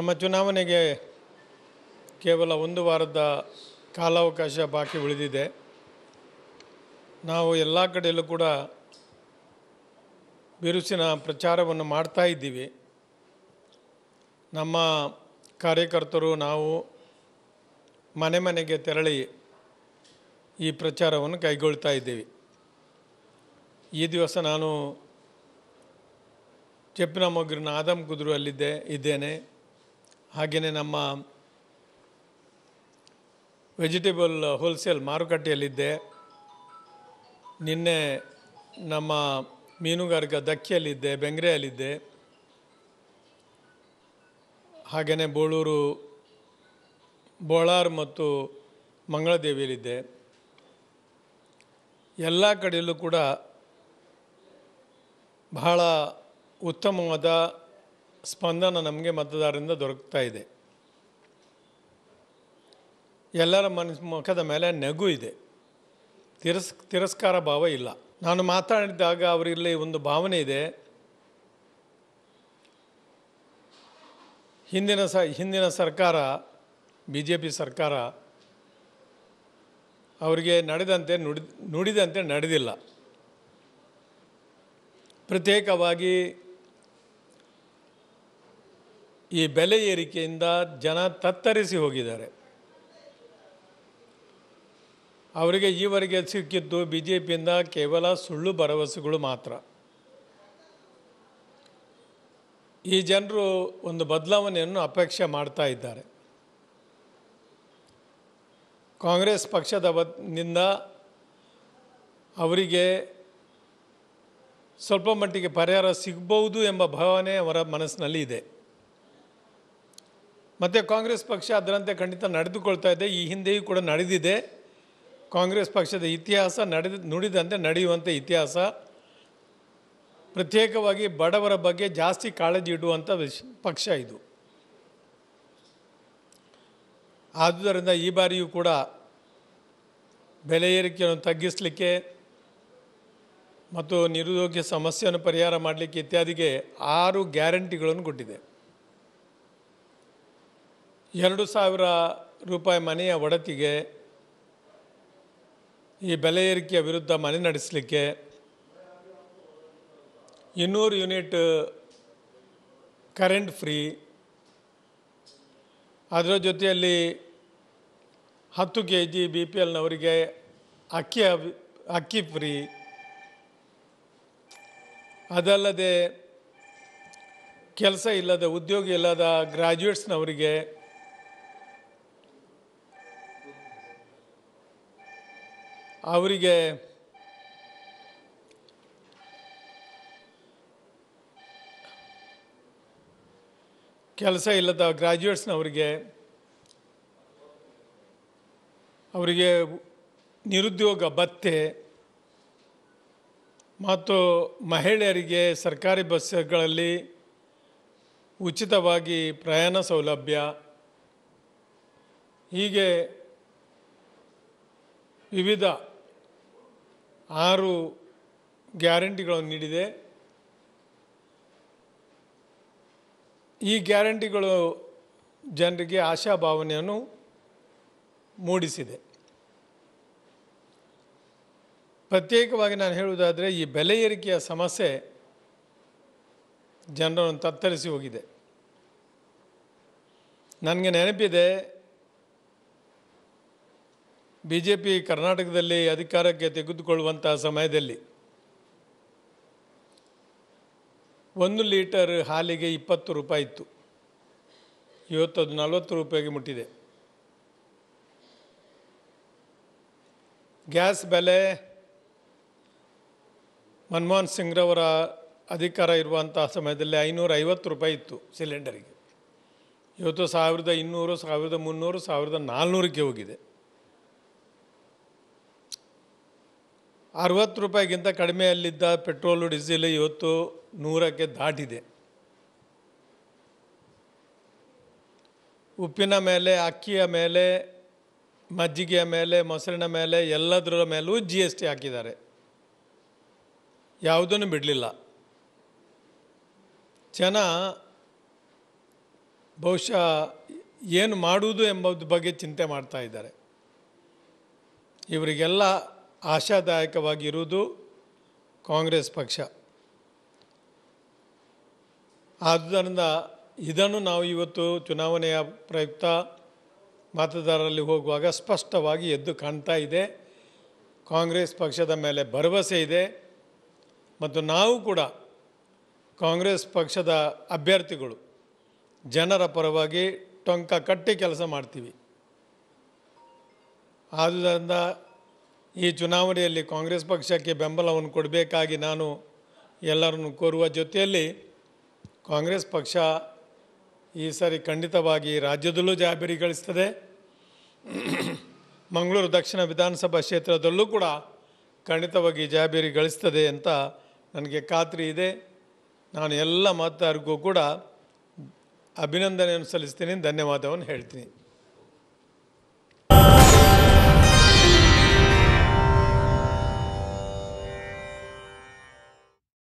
ನಮ್ಮ ಚುನಾವಣೆಗೆ ಕೇವಲ ಒಂದು ವಾರದ ಕಾಲಾವಕಾಶ ಬಾಕಿ ಉಳಿದಿದೆ ನಾವು ಎಲ್ಲ ಕಡೆಯಲ್ಲೂ ಕೂಡ ಬಿರುಸಿನ ಪ್ರಚಾರವನ್ನು ಮಾಡ್ತಾ ಇದ್ದೀವಿ ನಮ್ಮ ಕಾರ್ಯಕರ್ತರು ನಾವು ಮನೆ ಮನೆಗೆ ತೆರಳಿ ಈ ಪ್ರಚಾರವನ್ನು ಕೈಗೊಳ್ತಾ ಇದ್ದೀವಿ ಈ ದಿವಸ ನಾನು ಚೆಪ್ಪಿನ ಮೊಗ್ರಿನ ಆದಮ್ ಕುದುರು ಅಲ್ಲಿದ್ದೆ ಇದ್ದೇನೆ ಹಾಗೆಯೇ ನಮ್ಮ ವೆಜಿಟೇಬಲ್ ಹೋಲ್ಸೇಲ್ ಮಾರುಕಟ್ಟೆಯಲ್ಲಿದ್ದೆ ನಿನ್ನೆ ನಮ್ಮ ಮೀನುಗಾರಿಕಾ ದಕ್ಕಿಯಲ್ಲಿದ್ದೆ ಬೆಂಗ್ರೆಯಲ್ಲಿದ್ದೆ ಹಾಗೆಯೇ ಬೋಳೂರು ಬೋಳಾರ್ ಮತ್ತು ಮಂಗಳದೇವಿಯಲ್ಲಿದ್ದೆ ಎಲ್ಲ ಕಡೆಯಲ್ಲೂ ಕೂಡ ಬಹಳ ಉತ್ತಮವಾದ ಸ್ಪಂದನ ನಮಗೆ ಮತದಾರರಿಂದ ದೊರಕ್ತಾ ಇದೆ ಎಲ್ಲರ ಮನ ಮುಖದ ಮೇಲೆ ನಗು ಇದೆ ತಿರಸ್ ತಿರಸ್ಕಾರ ಭಾವ ಇಲ್ಲ ನಾನು ಮಾತಾಡಿದಾಗ ಅವರಿಲ್ಲಿ ಒಂದು ಭಾವನೆ ಇದೆ ಹಿಂದಿನ ಸ ಹಿಂದಿನ ಸರ್ಕಾರ ಬಿ ಜೆ ಪಿ ಸರ್ಕಾರ ಅವರಿಗೆ ನಡೆದಂತೆ ನುಡಿ ನುಡಿದಂತೆ ನಡೆದಿಲ್ಲ ಪ್ರತ್ಯೇಕವಾಗಿ ಈ ಬೆಲೆ ಏರಿಕೆಯಿಂದ ಜನ ತತ್ತರಿಸಿ ಹೋಗಿದ್ದಾರೆ ಅವರಿಗೆ ಈವರೆಗೆ ಸಿಕ್ಕಿದ್ದು ಬಿ ಜೆ ಪಿಯಿಂದ ಕೇವಲ ಸುಳ್ಳು ಭರವಸೆಗಳು ಮಾತ್ರ ಈ ಜನರು ಒಂದು ಬದಲಾವಣೆಯನ್ನು ಅಪೇಕ್ಷೆ ಮಾಡ್ತಾ ಇದ್ದಾರೆ ಕಾಂಗ್ರೆಸ್ ಪಕ್ಷದ ನಿಂದ ಅವರಿಗೆ ಸ್ವಲ್ಪ ಮಟ್ಟಿಗೆ ಪರಿಹಾರ ಸಿಗಬಹುದು ಎಂಬ ಭಾವನೆ ಅವರ ಮನಸ್ಸಿನಲ್ಲಿ ಇದೆ ಮತ್ತು ಕಾಂಗ್ರೆಸ್ ಪಕ್ಷ ಅದರಂತೆ ಖಂಡಿತ ನಡೆದುಕೊಳ್ತಾ ಇದೆ ಈ ಹಿಂದೆಯೂ ಕೂಡ ನಡೆದಿದೆ ಕಾಂಗ್ರೆಸ್ ಪಕ್ಷದ ಇತಿಹಾಸ ನಡೆದ ನುಡಿದಂತೆ ನಡೆಯುವಂಥ ಇತಿಹಾಸ ಪ್ರತ್ಯೇಕವಾಗಿ ಬಡವರ ಬಗ್ಗೆ ಜಾಸ್ತಿ ಕಾಳಜಿ ಇಡುವಂಥ ಪಕ್ಷ ಇದು ಆದುದರಿಂದ ಈ ಬಾರಿಯೂ ಕೂಡ ಬೆಲೆ ಏರಿಕೆಯನ್ನು ತಗ್ಗಿಸಲಿಕ್ಕೆ ಮತ್ತು ನಿರುದ್ಯೋಗ ಸಮಸ್ಯೆಯನ್ನು ಪರಿಹಾರ ಮಾಡಲಿಕ್ಕೆ ಇತ್ಯಾದಿಗೆ ಆರು ಗ್ಯಾರಂಟಿಗಳನ್ನು ಕೊಟ್ಟಿದೆ ಎರಡು ಸಾವಿರ ರೂಪಾಯಿ ಮನೆಯ ಒಡತಿಗೆ ಈ ಬೆಲೆ ಏರಿಕೆಯ ವಿರುದ್ಧ ಮನೆ ನಡೆಸಲಿಕ್ಕೆ ಇನ್ನೂರು ಯೂನಿಟ್ ಕರೆಂಟ್ ಫ್ರೀ ಅದರ ಜೊತೆಯಲ್ಲಿ ಹತ್ತು ಕೆ ಜಿ ಬಿ ಪಿ ಎಲ್ನವರಿಗೆ ಅಕ್ಕಿ ಅಕ್ಕಿ ಫ್ರೀ ಅದಲ್ಲದೆ ಕೆಲಸ ಇಲ್ಲದ ಉದ್ಯೋಗ ಇಲ್ಲದ ಗ್ರ್ಯಾಜುಯೇಟ್ಸ್ನವರಿಗೆ ಅವರಿಗೆ ಕೆಲಸ ಇಲ್ಲದ ಗ್ರ್ಯಾಜುಯೇಟ್ಸ್ನವರಿಗೆ ಅವರಿಗೆ ನಿರುದ್ಯೋಗ ಭತ್ಯೆ ಮತ್ತು ಮಹಿಳೆಯರಿಗೆ ಸರ್ಕಾರಿ ಬಸ್ಗಳಲ್ಲಿ ಉಚಿತವಾಗಿ ಪ್ರಯಾಣ ಸೌಲಭ್ಯ ಹೀಗೆ ವಿವಿಧ ಆರು ಗ್ಯಾರಂಟಿಗಳನ್ನು ನೀಡಿದೆ ಈ ಗ್ಯಾರಂಟಿಗಳು ಜನರಿಗೆ ಆಶಾಭಾವನೆಯನ್ನು ಮೂಡಿಸಿದೆ ಪ್ರತ್ಯೇಕವಾಗಿ ನಾನು ಹೇಳುವುದಾದರೆ ಈ ಬೆಲೆ ಏರಿಕೆಯ ಸಮಸ್ಯೆ ಜನರನ್ನು ತತ್ತರಿಸಿ ಹೋಗಿದೆ ನನಗೆ ನೆನಪಿದೆ ಬಿ ಜೆ ಪಿ ಕರ್ನಾಟಕದಲ್ಲಿ ಅಧಿಕಾರಕ್ಕೆ ತೆಗೆದುಕೊಳ್ಳುವಂಥ ಸಮಯದಲ್ಲಿ ಒಂದು ಲೀಟರ್ ಹಾಲಿಗೆ ಇಪ್ಪತ್ತು ರೂಪಾಯಿ ಇತ್ತು ಇವತ್ತು ಅದು ನಲವತ್ತು ರೂಪಾಯಿಗೆ ಮುಟ್ಟಿದೆ ಗ್ಯಾಸ್ ಬೆಲೆ ಮನಮೋಹನ್ ಸಿಂಗ್ರವರ ಅಧಿಕಾರ ಇರುವಂಥ ಸಮಯದಲ್ಲಿ ಐನೂರ ಐವತ್ತು ರೂಪಾಯಿ ಇತ್ತು ಸಿಲಿಂಡರಿಗೆ ಇವತ್ತು ಸಾವಿರದ ಇನ್ನೂರು ಸಾವಿರದ ಮುನ್ನೂರು ಸಾವಿರದ ನಾಲ್ನೂರಕ್ಕೆ ಹೋಗಿದೆ ಅರವತ್ತು ರೂಪಾಯಿಗಿಂತ ಕಡಿಮೆಯಲ್ಲಿದ್ದ ಪೆಟ್ರೋಲು ಡೀಸೆಲ್ ಇವತ್ತು ನೂರಕ್ಕೆ ದಾಟಿದೆ ಉಪ್ಪಿನ ಮೇಲೆ ಅಕ್ಕಿಯ ಮೇಲೆ ಮಜ್ಜಿಗೆಯ ಮೇಲೆ ಮೊಸರಿನ ಮೇಲೆ ಎಲ್ಲದರ ಮೇಲೂ ಜಿ ಎಸ್ ಟಿ ಹಾಕಿದ್ದಾರೆ ಯಾವುದನ್ನು ಬಿಡಲಿಲ್ಲ ಜನ ಬಹುಶಃ ಏನು ಮಾಡುವುದು ಎಂಬುದ್ರ ಬಗ್ಗೆ ಚಿಂತೆ ಮಾಡ್ತಾ ಇದ್ದಾರೆ ಇವರಿಗೆಲ್ಲ ಆಶಾದಾಯಕವಾಗಿರುವುದು ಕಾಂಗ್ರೆಸ್ ಪಕ್ಷ ಆದ್ದರಿಂದ ಇದನ್ನು ನಾವು ಇವತ್ತು ಚುನಾವಣೆಯ ಪ್ರಯುಕ್ತ ಮತದಾರರಲ್ಲಿ ಹೋಗುವಾಗ ಸ್ಪಷ್ಟವಾಗಿ ಎದ್ದು ಕಾಣ್ತಾ ಇದೆ ಕಾಂಗ್ರೆಸ್ ಪಕ್ಷದ ಮೇಲೆ ಭರವಸೆ ಇದೆ ಮತ್ತು ನಾವು ಕೂಡ ಕಾಂಗ್ರೆಸ್ ಪಕ್ಷದ ಅಭ್ಯರ್ಥಿಗಳು ಜನರ ಪರವಾಗಿ ಟೊಂಕ ಕಟ್ಟಿ ಕೆಲಸ ಮಾಡ್ತೀವಿ ಆದುದರಿಂದ ಈ ಚುನಾವಣೆಯಲ್ಲಿ ಕಾಂಗ್ರೆಸ್ ಪಕ್ಷಕ್ಕೆ ಬೆಂಬಲವನ್ನು ಕೊಡಬೇಕಾಗಿ ನಾನು ಎಲ್ಲರನ್ನು ಕೋರುವ ಜೊತೆಯಲ್ಲಿ ಕಾಂಗ್ರೆಸ್ ಪಕ್ಷ ಈ ಸಾರಿ ಖಂಡಿತವಾಗಿ ರಾಜ್ಯದಲ್ಲೂ ಜಾಬೇರಿ ಗಳಿಸ್ತದೆ ಮಂಗಳೂರು ದಕ್ಷಿಣ ವಿಧಾನಸಭಾ ಕ್ಷೇತ್ರದಲ್ಲೂ ಕೂಡ ಖಂಡಿತವಾಗಿ ಜಾಬೇರಿ ಗಳಿಸ್ತದೆ ಅಂತ ನನಗೆ ಖಾತ್ರಿ ಇದೆ ನಾನು ಎಲ್ಲ ಮತದಾರರಿಗೂ ಕೂಡ ಅಭಿನಂದನೆಯನ್ನು ಸಲ್ಲಿಸ್ತೀನಿ ಧನ್ಯವಾದವನ್ನು ಹೇಳ್ತೀನಿ